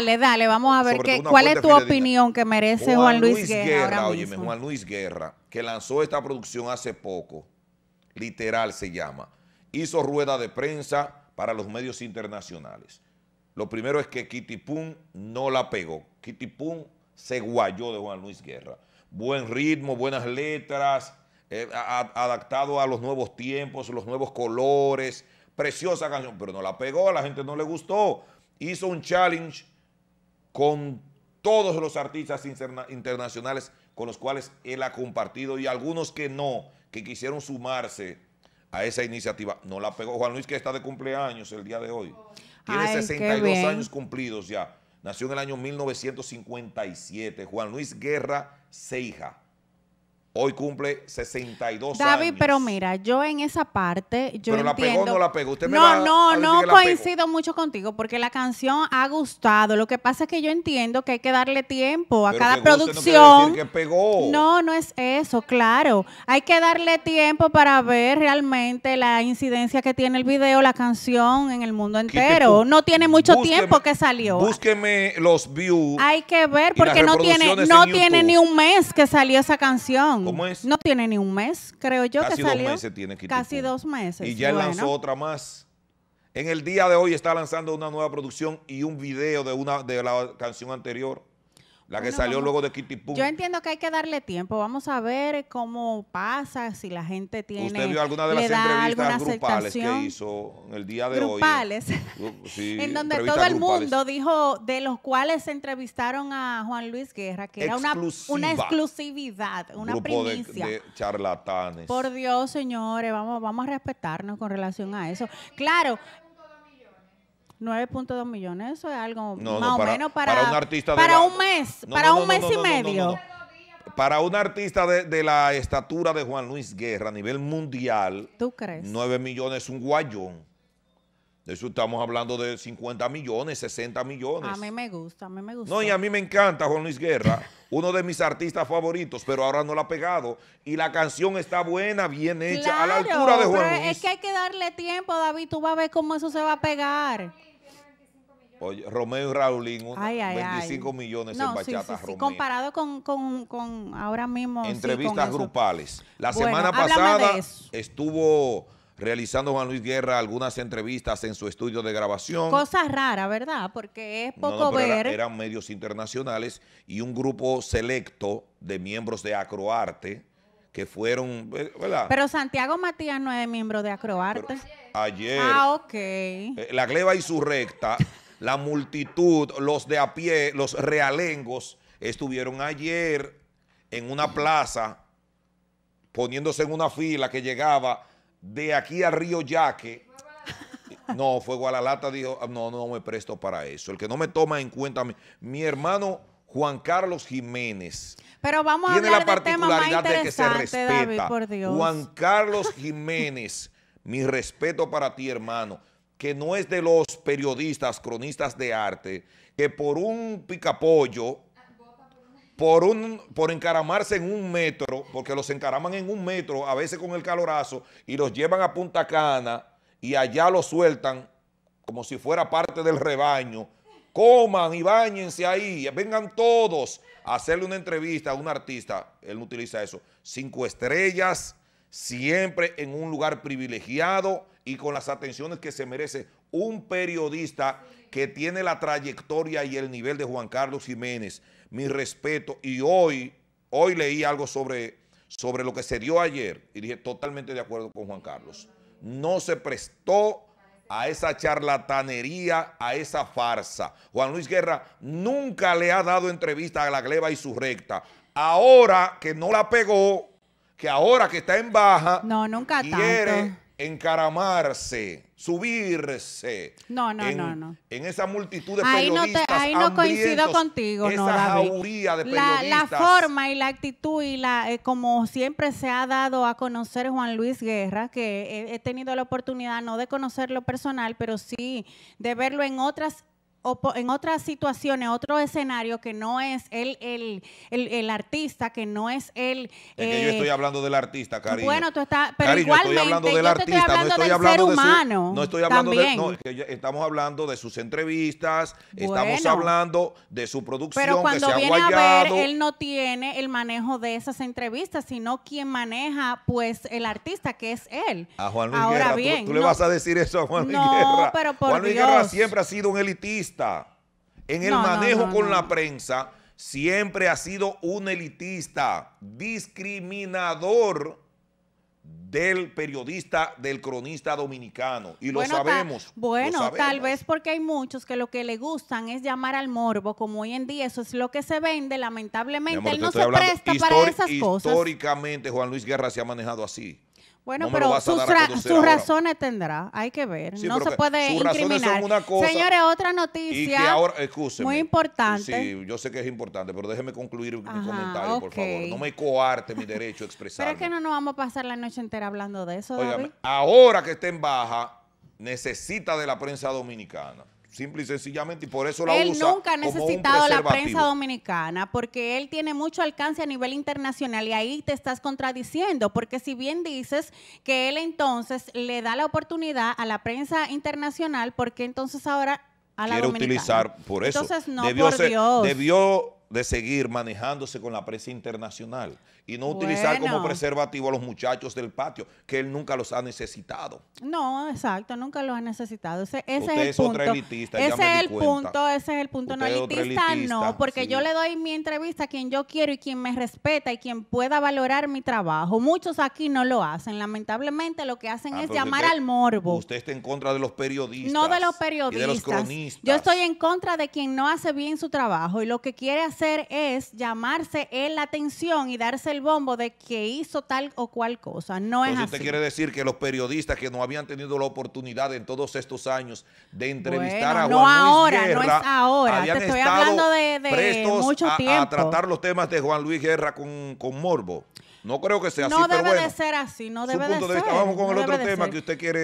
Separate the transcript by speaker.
Speaker 1: Dale, dale, vamos a ver cuál es tu opinión que merece Juan, Luis, Guerra. oye, Juan
Speaker 2: Luis Guerra, que lanzó esta producción hace poco, literal se llama, hizo rueda de prensa para los medios internacionales. Lo primero es que Kitty Pum no la pegó. Kitty Pum se guayó de Juan Luis Guerra. Buen ritmo, buenas letras, eh, adaptado a los nuevos tiempos, los nuevos colores. Preciosa canción, pero no la pegó, a la gente no le gustó. Hizo un challenge con todos los artistas internacionales con los cuales él ha compartido y algunos que no, que quisieron sumarse a esa iniciativa. No la pegó Juan Luis, que está de cumpleaños el día de hoy.
Speaker 1: Tiene 62 años
Speaker 2: cumplidos ya. Nació en el año 1957. Juan Luis Guerra Ceija. Hoy cumple 62 años. David, pero
Speaker 1: mira, yo en esa parte, yo entiendo... la pegó no no, no, no coincido mucho contigo porque la canción ha gustado. Lo que pasa es que yo entiendo que hay que darle tiempo a cada producción. No, no, es eso, claro. Hay que darle tiempo para ver realmente la incidencia que tiene el video, la canción en el mundo entero. No tiene mucho tiempo que salió.
Speaker 2: Búsqueme los views. Hay
Speaker 1: que ver porque no tiene no tiene ni un mes que salió esa canción. No tiene ni un mes, creo yo que salió. Casi dos meses tiene que Casi dos meses. Y ya lanzó
Speaker 2: otra más. En el día de hoy está lanzando una nueva producción y un video de, una, de la canción anterior. La que salió luego de Kitty Pum. Yo
Speaker 1: entiendo que hay que darle tiempo. Vamos a ver cómo pasa, si la gente tiene. ¿Usted vio alguna de las entrevistas grupales que
Speaker 2: hizo el día de hoy? Grupales. en donde todo el mundo
Speaker 1: dijo, de los cuales se entrevistaron a Juan Luis Guerra, que era una, exclusividad, una Grupo primicia. de,
Speaker 2: charlatanes. Por
Speaker 1: Dios, señores, vamos, vamos a respetarnos con relación a eso. Claro, 9.2 millones, eso es algo más o menos para, para, un artista para de un mes, para un mes y medio.
Speaker 2: Para un artista de, la estatura de Juan Luis Guerra a nivel mundial, ¿tú crees? 9 millones es un guayón. De eso estamos hablando de 50 millones, 60 millones. A mí
Speaker 1: me gusta, a mí me gusta. No, y a mí
Speaker 2: me encanta Juan Luis Guerra, uno de mis artistas favoritos, pero ahora no la ha pegado. Y la canción está buena, bien hecha, a la altura de Juan Luis.
Speaker 1: Es que hay que darle tiempo, David, tú vas a ver cómo eso se va a pegar.
Speaker 2: Oye, Romeo y Raulín, 25 millones en bachata. Sí, Comparado
Speaker 1: con, ahora mismo. Entrevistas
Speaker 2: grupales. La semana pasada estuvo realizando Juan Luis Guerra algunas entrevistas en su estudio de grabación.
Speaker 1: Cosas raras, ¿verdad? Porque es poco ver. eran
Speaker 2: medios internacionales y un grupo selecto de miembros de Acroarte que fueron, eh, ¿verdad? Pero
Speaker 1: Santiago Matías no es miembro de Acroarte.
Speaker 2: ayer. Ah,
Speaker 1: ok. Eh,
Speaker 2: la gleba y su recta la multitud, los de a pie, los realengos, estuvieron ayer en una plaza poniéndose en una fila que llegaba de aquí a Río Yaque. No, fue lata, dijo, ah, no, no me presto para eso. El que no me toma en cuenta, mi hermano Juan Carlos Jiménez.
Speaker 1: Pero vamos a tiene hablar la particularidad de que se respeta. Juan
Speaker 2: Carlos Jiménez, mi respeto para ti, hermano que no es de los periodistas, cronistas de arte, que por un picapollo, por, un, por encaramarse en un metro, porque los encaraman en un metro, a veces con el calorazo, y los llevan a Punta Cana y allá los sueltan como si fuera parte del rebaño. Coman y bañense ahí, vengan todos a hacerle una entrevista a un artista. Él utiliza eso. Cinco estrellas, siempre en un lugar privilegiado, y con las atenciones que se merece un periodista que tiene la trayectoria y el nivel de Juan Carlos Jiménez. Mi respeto. Y hoy, hoy leí algo sobre, sobre lo que se dio ayer y dije totalmente de acuerdo con Juan Carlos. No se prestó a esa charlatanería, a esa farsa. Juan Luis Guerra nunca le ha dado entrevista a la gleba y su recta. Ahora que no la pegó, que ahora que está en baja, no, nunca quiere encaramarse, subirse. No, no, no, no. En esa multitud de ahí periodistas. ahí no coincido contigo, esa de periodistas. La, forma
Speaker 1: y la actitud y la eh, como siempre se ha dado a conocer Juan Luis Guerra, que he, he tenido la oportunidad no de conocerlo personal, pero sí de verlo en otras o en otras situaciones, otro escenario que no es el, el, el, el artista, que no es el... yo eh, estoy
Speaker 2: hablando del artista, cariño. Bueno, tú
Speaker 1: estás... Pero igualmente, estoy hablando del yo te artista, estoy hablando no estoy del ser humano. no estoy hablando de... No,
Speaker 2: estamos hablando de sus entrevistas, estamos hablando de su producción Pero cuando viene a ver, él
Speaker 1: no tiene el manejo de esas entrevistas, sino quien maneja, pues, el artista, que es él.
Speaker 2: A Juan Luis Ahora Guerra, bien, ¿tú, le vas a decir eso a Juan Luis no, Guerra? pero por Juan Luis Guerra siempre ha sido un elitista. En el manejo con la prensa siempre ha sido un elitista, discriminador del periodista, del cronista dominicano. Y lo sabemos. bueno, tal
Speaker 1: vez porque hay muchos que lo que le gustan es llamar al morbo, como hoy en día eso es lo que se vende, lamentablemente él no se presta para esas cosas.
Speaker 2: Históricamente Juan Luis Guerra se ha manejado así. Bueno, pero sus, razones
Speaker 1: tendrá, hay que ver. no se puede incriminar. Señores, otra noticia. muy importante. Sí,
Speaker 2: yo sé que es importante, pero déjeme concluir mi comentario, por favor. No me coarte mi derecho a expresar. Pero es que no
Speaker 1: nos vamos a pasar la noche entera hablando de eso.
Speaker 2: ahora que está en baja, necesita de la prensa dominicana simple y sencillamente, y por eso la él Él nunca ha necesitado la prensa
Speaker 1: dominicana, porque él tiene mucho alcance a nivel internacional y ahí te estás contradiciendo, porque si bien dices que él entonces le da la oportunidad a la prensa internacional, porque entonces ahora a la quiere utilizar
Speaker 2: por eso. Entonces no, por Dios. Debió de seguir manejándose con la presa internacional y no utilizar como preservativo a los muchachos del patio, que él nunca los ha necesitado.
Speaker 1: No, exacto, nunca los ha necesitado. Ese, es el punto. Elitista, ese es el punto, ese es el punto. no, elitista, no, porque yo le doy mi entrevista a quien yo quiero y quien me respeta y quien pueda valorar mi trabajo. Muchos aquí no lo hacen. Lamentablemente lo que hacen ah, es llamar al morbo.
Speaker 2: Usted está en contra de los periodistas. No de los periodistas. de los cronistas. Yo
Speaker 1: estoy en contra de quien no hace bien su trabajo y lo que quiere hacer es llamarse la atención y darse el bombo de que hizo tal o cual cosa. No es así. usted
Speaker 2: quiere decir que los periodistas que no habían tenido la oportunidad en todos estos años de entrevistar a Juan no Luis ahora, Guerra, no es ahora. estoy hablando de, mucho tiempo. a tratar los temas de Juan Luis Guerra con, con morbo. No creo que sea así, pero bueno. No debe de
Speaker 1: ser así, no debe de, de vista Vamos con el otro tema
Speaker 2: que usted quiere